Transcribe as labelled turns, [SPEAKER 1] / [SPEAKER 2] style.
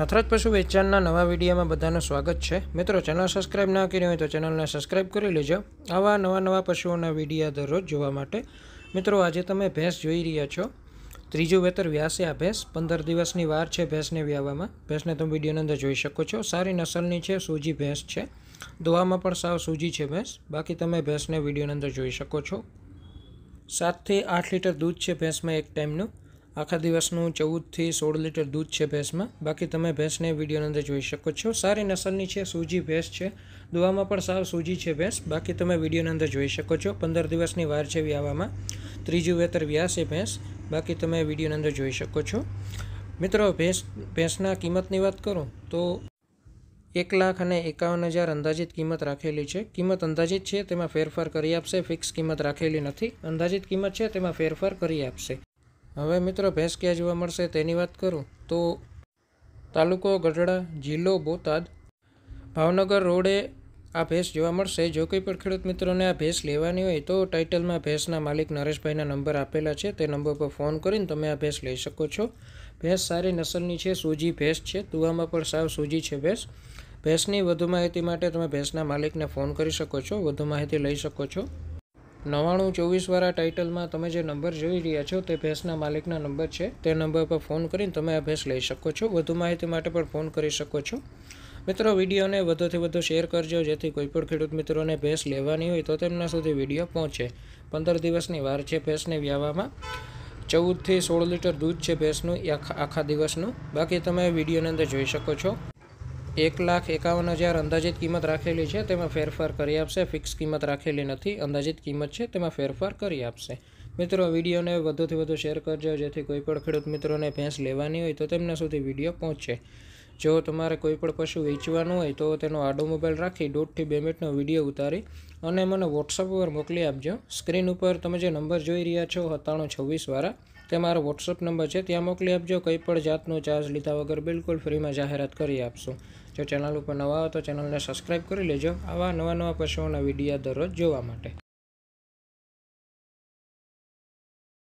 [SPEAKER 1] નથરાજ પશુ વેચાણના નવા વિડીયોમાં બધાનું સ્વાગત છે મિત્રો ચેનલ સબસ્ક્રાઈબ ના કરી હોય તો ચેનલને સબસ્ક્રાઈબ કરી લેજો આવા નવા નવા પશુઓના વિડીયા દરરોજ જોવા માટે મિત્રો આજે તમે ભેંસ જોઈ રહ્યા છો ત્રીજું વેતર વ્યાસે આ ભેંસ પંદર દિવસની વાર છે ભેંસને વ્યાવામાં ભેંસને તમે વિડીયોની અંદર જોઈ શકો છો સારી નસલની છે સૂજી ભેંસ છે દોવામાં પણ સાવ સૂજી છે ભેંસ બાકી તમે ભેંસને વિડીયોની અંદર જોઈ શકો છો સાતથી આઠ લીટર દૂધ છે ભેંસમાં એક ટાઈમનું આખા દિવસનું ચૌદથી સોળ લીટર દૂધ છે ભેંસમાં બાકી તમે ભેંસને વિડીયોની અંદર જોઈ શકો છો સારી નસલની છે સૂજી ભેંસ છે દુવામાં પણ સાવ સૂજી છે ભેંસ બાકી તમે વિડીયોની અંદર જોઈ શકો છો પંદર દિવસની વાર છે વ્યાવામાં ત્રીજું વેતર વ્યાસ એ ભેંસ બાકી તમે વિડીયોની અંદર જોઈ શકો છો મિત્રો ભેંસ ભેંસના કિંમતની વાત કરું તો એક લાખ અને એકાવન હજાર અંદાજિત કિંમત રાખેલી છે કિંમત અંદાજિત છે તેમાં ફેરફાર કરી આપશે ફિક્સ કિંમત રાખેલી નથી અંદાજિત કિંમત છે તેમાં ફેરફાર કરી આપશે હવે મિત્રો ભેંસ ક્યાં જોવા મળશે તેની વાત કરું તો તાલુકો ગઢડા જિલ્લો બોતાદ ભાવનગર રોડે આ ભેંસ જોવા મળશે જો કોઈ પણ ખેડૂત મિત્રોને આ ભેંસ લેવાની હોય તો ટાઇટલમાં ભેંસના માલિક નરેશભાઈના નંબર આપેલા છે તે નંબર પર ફોન કરીને તમે આ ભેંસ લઈ શકો છો ભેંસ સારી નસલની છે સૂજી ભેંસ છે તુવામાં પણ સાવ સૂજી છે ભેંસ ભેંસની વધુ માહિતી માટે તમે ભેંસના માલિકને ફોન કરી શકો છો વધુ માહિતી લઈ શકો છો નવ્વાણું ચોવીસવાળા ટાઇટલમાં તમે જે નંબર જોઈ રહ્યા છો તે ભેંસના માલિકના નંબર છે તે નંબર પર ફોન કરીને તમે આ ભેંસ લઈ શકો છો વધુ માહિતી માટે પણ ફોન કરી શકો છો મિત્રો વિડીયોને વધુથી વધુ શેર કરજો જેથી કોઈપણ ખેડૂત મિત્રોને ભેંસ લેવાની હોય તો તેમના સુધી વિડીયો પહોંચે પંદર દિવસની વાર છે ભેંસને વ્યાવામાં ચૌદથી સોળ લીટર દૂધ છે ભેંસનું આખા આખા દિવસનું બાકી તમે વિડીયોની અંદર જોઈ શકો છો એક લાખ એકાવન હજાર અંદાજિત કિંમત રાખેલી છે તેમાં ફેરફાર કરી આપશે ફિક્સ કિંમત રાખેલી નથી અંદાજિત કિંમત છે તેમાં ફેરફાર કરી આપશે મિત્રો વિડીયોને વધુથી વધુ શેર કરજો જેથી કોઈ પણ ખેડૂત મિત્રોને ભેંસ લેવાની હોય તો તેમના સુધી વિડીયો પહોંચે જો તમારે કોઈ પણ પશુ વેચવાનું હોય તો તેનો આડો મોબાઈલ રાખી દોઢથી બે મિનિટનો વિડીયો ઉતારી અને મને વોટ્સઅપ પર મોકલી આપજો સ્ક્રીન ઉપર તમે જે નંબર જોઈ રહ્યા છો સત્તાણું છવ્વીસવાળા તે મારો વોટ્સઅપ નંબર છે ત્યાં મોકલી આપજો કંઈ પણ જાતનો ચાર્જ લીધા વગર બિલકુલ ફ્રીમાં જાહેરાત કરી આપશો જો ચેનલ ઉપર નવા હો તો ચેનલને સબસ્ક્રાઈબ કરી લેજો આવા નવા નવા પશુઓના વિડીયા દરરોજ જોવા માટે